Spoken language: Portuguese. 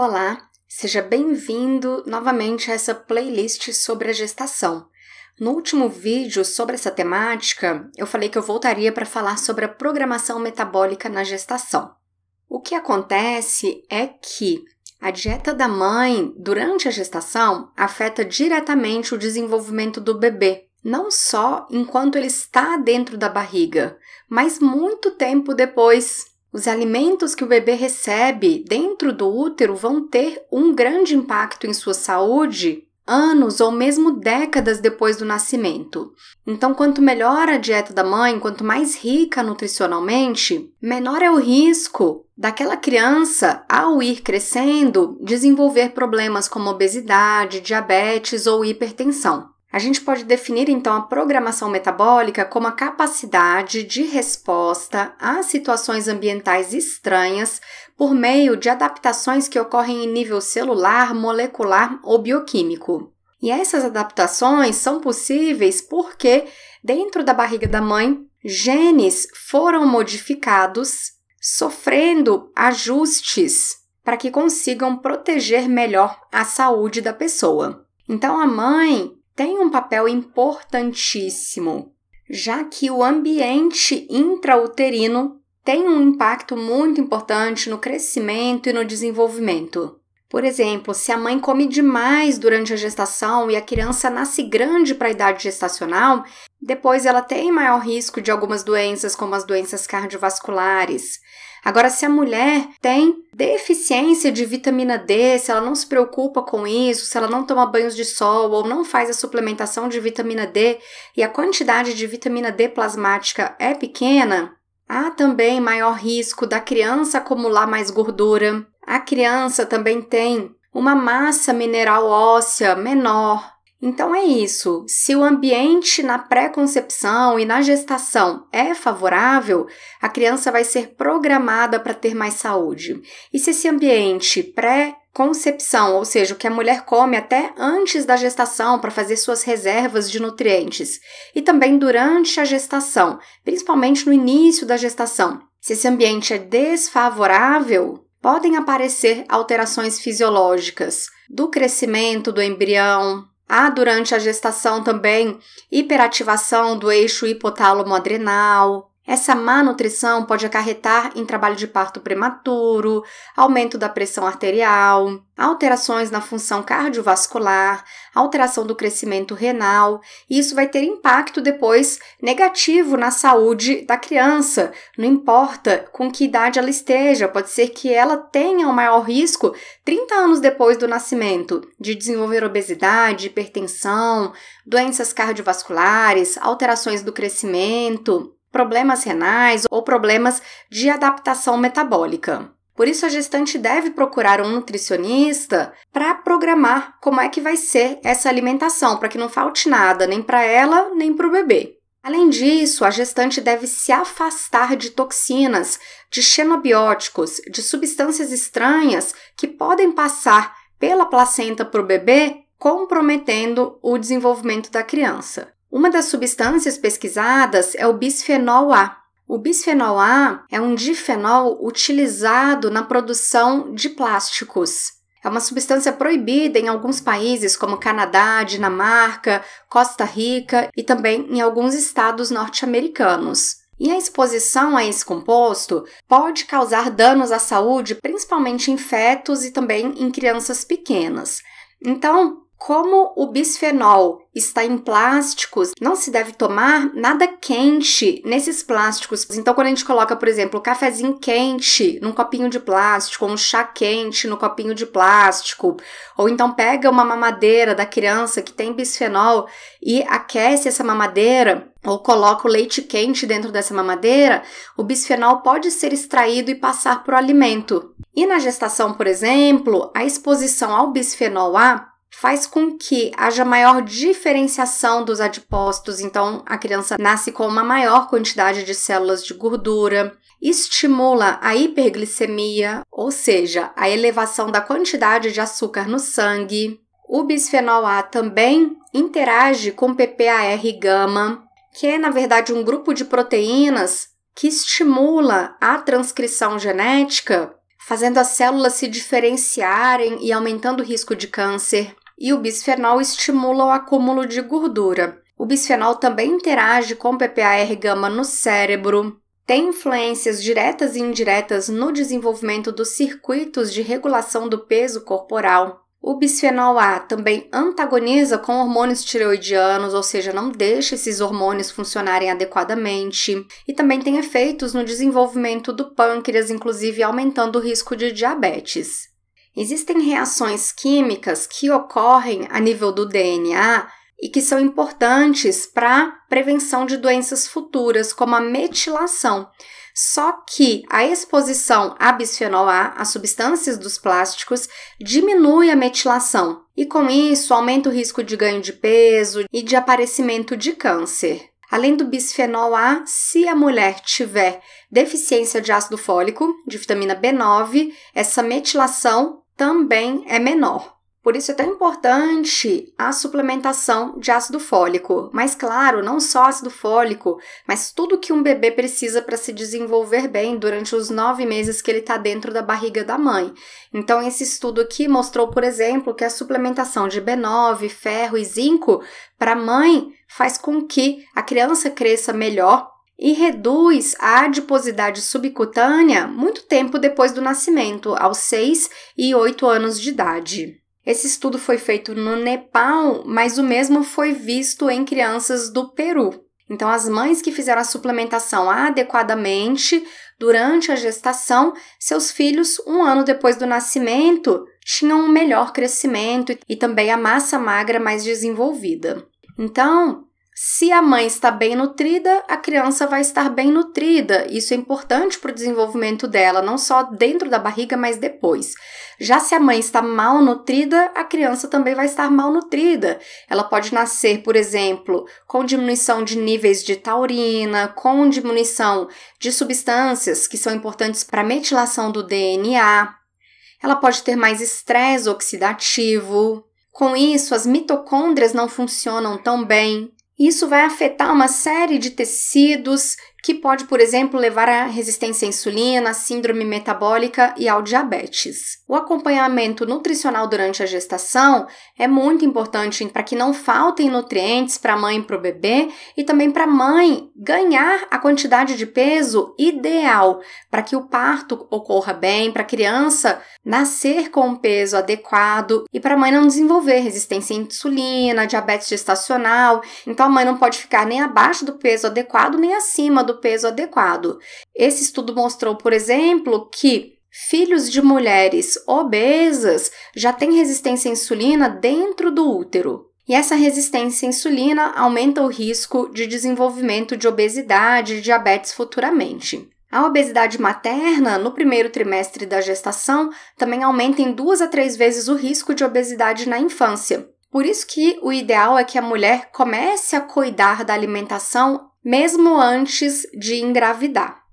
Olá, seja bem-vindo novamente a essa playlist sobre a gestação. No último vídeo sobre essa temática, eu falei que eu voltaria para falar sobre a programação metabólica na gestação. O que acontece é que a dieta da mãe durante a gestação afeta diretamente o desenvolvimento do bebê, não só enquanto ele está dentro da barriga, mas muito tempo depois os alimentos que o bebê recebe dentro do útero vão ter um grande impacto em sua saúde anos ou mesmo décadas depois do nascimento. Então, quanto melhor a dieta da mãe, quanto mais rica nutricionalmente, menor é o risco daquela criança, ao ir crescendo, desenvolver problemas como obesidade, diabetes ou hipertensão. A gente pode definir então a programação metabólica como a capacidade de resposta a situações ambientais estranhas por meio de adaptações que ocorrem em nível celular, molecular ou bioquímico. E essas adaptações são possíveis porque, dentro da barriga da mãe, genes foram modificados, sofrendo ajustes para que consigam proteger melhor a saúde da pessoa. Então, a mãe tem um papel importantíssimo, já que o ambiente intrauterino tem um impacto muito importante no crescimento e no desenvolvimento. Por exemplo, se a mãe come demais durante a gestação e a criança nasce grande para a idade gestacional, depois ela tem maior risco de algumas doenças, como as doenças cardiovasculares. Agora, se a mulher tem deficiência de vitamina D, se ela não se preocupa com isso, se ela não toma banhos de sol ou não faz a suplementação de vitamina D e a quantidade de vitamina D plasmática é pequena, há também maior risco da criança acumular mais gordura. A criança também tem uma massa mineral óssea menor, então é isso. Se o ambiente na pré-concepção e na gestação é favorável, a criança vai ser programada para ter mais saúde. E se esse ambiente pré concepção, ou seja, o que a mulher come até antes da gestação para fazer suas reservas de nutrientes, e também durante a gestação, principalmente no início da gestação. Se esse ambiente é desfavorável, podem aparecer alterações fisiológicas do crescimento do embrião, Há ah, durante a gestação também hiperativação do eixo hipotálamo adrenal, essa má nutrição pode acarretar em trabalho de parto prematuro, aumento da pressão arterial, alterações na função cardiovascular, alteração do crescimento renal, e isso vai ter impacto depois negativo na saúde da criança. Não importa com que idade ela esteja, pode ser que ela tenha um maior risco 30 anos depois do nascimento de desenvolver obesidade, hipertensão, doenças cardiovasculares, alterações do crescimento, problemas renais ou problemas de adaptação metabólica. Por isso, a gestante deve procurar um nutricionista para programar como é que vai ser essa alimentação, para que não falte nada, nem para ela, nem para o bebê. Além disso, a gestante deve se afastar de toxinas, de xenobióticos, de substâncias estranhas que podem passar pela placenta para o bebê, comprometendo o desenvolvimento da criança. Uma das substâncias pesquisadas é o bisfenol A. O bisfenol A é um difenol utilizado na produção de plásticos. É uma substância proibida em alguns países como Canadá, Dinamarca, Costa Rica e também em alguns estados norte-americanos. E a exposição a esse composto pode causar danos à saúde, principalmente em fetos e também em crianças pequenas. Então, como o bisfenol está em plásticos, não se deve tomar nada quente nesses plásticos. Então, quando a gente coloca, por exemplo, um cafezinho quente num copinho de plástico, ou um chá quente no copinho de plástico, ou então pega uma mamadeira da criança que tem bisfenol e aquece essa mamadeira, ou coloca o leite quente dentro dessa mamadeira, o bisfenol pode ser extraído e passar para o alimento. E na gestação, por exemplo, a exposição ao bisfenol A faz com que haja maior diferenciação dos adipócitos, então a criança nasce com uma maior quantidade de células de gordura, estimula a hiperglicemia, ou seja, a elevação da quantidade de açúcar no sangue. O bisfenol A também interage com PPAR gama, que é na verdade um grupo de proteínas que estimula a transcrição genética, fazendo as células se diferenciarem e aumentando o risco de câncer e o bisfenol estimula o acúmulo de gordura. O bisfenol também interage com o PPAR gama no cérebro, tem influências diretas e indiretas no desenvolvimento dos circuitos de regulação do peso corporal. O bisfenol A também antagoniza com hormônios tireoidianos, ou seja, não deixa esses hormônios funcionarem adequadamente, e também tem efeitos no desenvolvimento do pâncreas, inclusive aumentando o risco de diabetes. Existem reações químicas que ocorrem a nível do DNA e que são importantes para prevenção de doenças futuras, como a metilação. Só que a exposição à bisfenol A, às substâncias dos plásticos, diminui a metilação e, com isso, aumenta o risco de ganho de peso e de aparecimento de câncer. Além do bisfenol A, se a mulher tiver deficiência de ácido fólico, de vitamina B9, essa metilação também é menor. Por isso é tão importante a suplementação de ácido fólico. Mas claro, não só ácido fólico, mas tudo que um bebê precisa para se desenvolver bem durante os nove meses que ele está dentro da barriga da mãe. Então, esse estudo aqui mostrou, por exemplo, que a suplementação de B9, ferro e zinco para a mãe faz com que a criança cresça melhor e reduz a adiposidade subcutânea muito tempo depois do nascimento, aos 6 e 8 anos de idade. Esse estudo foi feito no Nepal, mas o mesmo foi visto em crianças do Peru. Então, as mães que fizeram a suplementação adequadamente durante a gestação, seus filhos, um ano depois do nascimento, tinham um melhor crescimento e também a massa magra mais desenvolvida. Então, se a mãe está bem nutrida, a criança vai estar bem nutrida. Isso é importante para o desenvolvimento dela, não só dentro da barriga, mas depois. Já se a mãe está mal nutrida, a criança também vai estar mal nutrida. Ela pode nascer, por exemplo, com diminuição de níveis de taurina, com diminuição de substâncias que são importantes para a metilação do DNA. Ela pode ter mais estresse oxidativo. Com isso, as mitocôndrias não funcionam tão bem, isso vai afetar uma série de tecidos que pode, por exemplo, levar à resistência à insulina, à síndrome metabólica e ao diabetes. O acompanhamento nutricional durante a gestação é muito importante para que não faltem nutrientes para a mãe e para o bebê e também para a mãe ganhar a quantidade de peso ideal para que o parto ocorra bem, para a criança nascer com um peso adequado e para a mãe não desenvolver resistência à insulina, diabetes gestacional. Então a mãe não pode ficar nem abaixo do peso adequado nem acima do peso adequado. Esse estudo mostrou, por exemplo, que filhos de mulheres obesas já têm resistência à insulina dentro do útero. E essa resistência à insulina aumenta o risco de desenvolvimento de obesidade e diabetes futuramente. A obesidade materna, no primeiro trimestre da gestação, também aumenta em duas a três vezes o risco de obesidade na infância. Por isso que o ideal é que a mulher comece a cuidar da alimentação mesmo antes de engravidar.